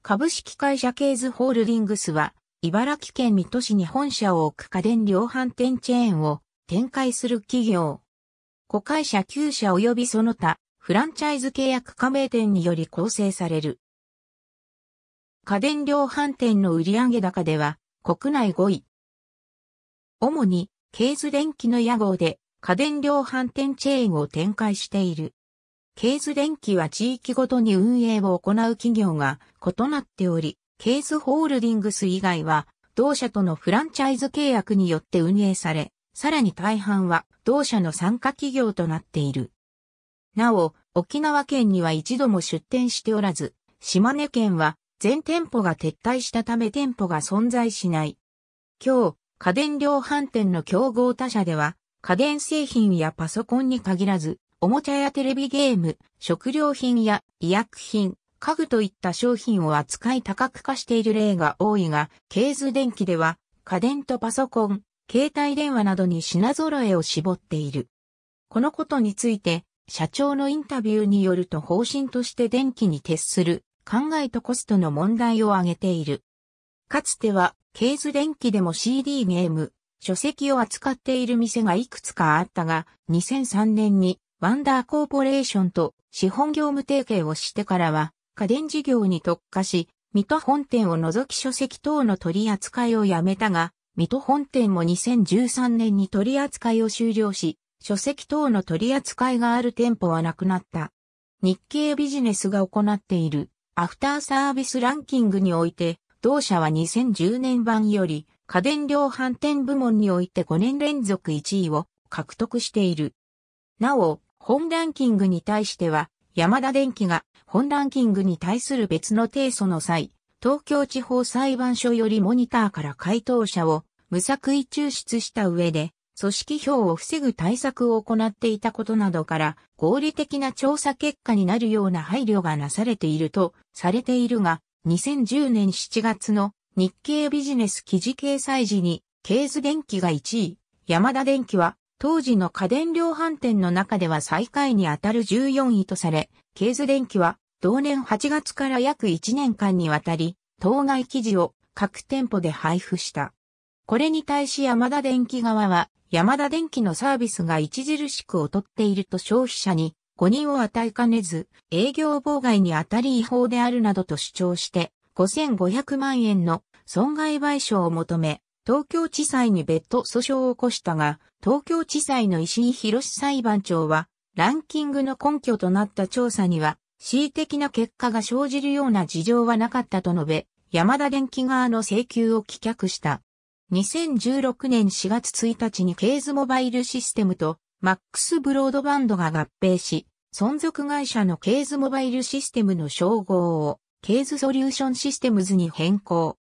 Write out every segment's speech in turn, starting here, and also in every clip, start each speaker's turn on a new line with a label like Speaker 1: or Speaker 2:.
Speaker 1: 株式会社ケーズホールディングスは、茨城県水戸市に本社を置く家電量販店チェーンを展開する企業。子会社9社及びその他、フランチャイズ契約加盟店により構成される。家電量販店の売上高では、国内5位。主に、ケーズ電機の屋号で家電量販店チェーンを展開している。ケーズ電機は地域ごとに運営を行う企業が異なっており、ケーズホールディングス以外は、同社とのフランチャイズ契約によって運営され、さらに大半は同社の参加企業となっている。なお、沖縄県には一度も出店しておらず、島根県は全店舗が撤退したため店舗が存在しない。今日、家電量販店の競合他社では、家電製品やパソコンに限らず、おもちゃやテレビゲーム、食料品や医薬品、家具といった商品を扱い多角化している例が多いが、ケーズ電機では家電とパソコン、携帯電話などに品揃えを絞っている。このことについて、社長のインタビューによると方針として電気に徹する考えとコストの問題を挙げている。かつては、ケーズ電機でも CD ゲーム、書籍を扱っている店がいくつかあったが、2003年にワンダーコーポレーションと資本業務提携をしてからは、家電事業に特化し、水戸本店を除き書籍等の取り扱いをやめたが、水戸本店も2013年に取り扱いを終了し、書籍等の取り扱いがある店舗はなくなった。日経ビジネスが行っているアフターサービスランキングにおいて、同社は2010年版より家電量販店部門において5年連続1位を獲得している。なお、本ランキングに対しては、山田電機が本ランキングに対する別の提訴の際、東京地方裁判所よりモニターから回答者を無作為抽出した上で、組織票を防ぐ対策を行っていたことなどから、合理的な調査結果になるような配慮がなされているとされているが、2010年7月の日経ビジネス記事掲載時に、ケーズ電機が1位、山田電機は当時の家電量販店の中では最下位に当たる14位とされ、ケーズ電機は同年8月から約1年間にわたり、当該記事を各店舗で配布した。これに対し山田電機側は、山田電機のサービスが著しく劣っていると消費者に誤認を与えかねず、営業妨害に当たり違法であるなどと主張して、5500万円の損害賠償を求め、東京地裁に別途訴訟を起こしたが、東京地裁の石井博裁判長は、ランキングの根拠となった調査には、恣意的な結果が生じるような事情はなかったと述べ、山田電機側の請求を棄却した。2016年4月1日にケーズモバイルシステムとマックスブロードバンドが合併し、存続会社のケーズモバイルシステムの称号をケーズソリューションシステムズに変更。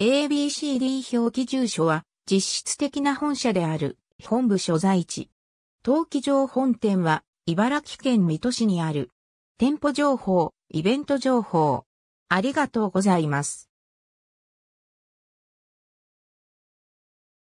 Speaker 1: ABCD 表記住所は実質的な本社である本部所在地。登記場本店は茨城県水戸市にある。店舗情報、イベント情報。ありがとうございます。